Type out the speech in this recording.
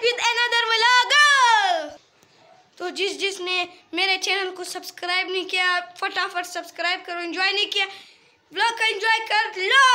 back with another vlog तो जिस जिसने मेरे चैनल को सब्सक्राइब नहीं किया फटाफट सब्सक्राइब करो एंजॉय नहीं किया ब्लॉग का एंजॉय कर लो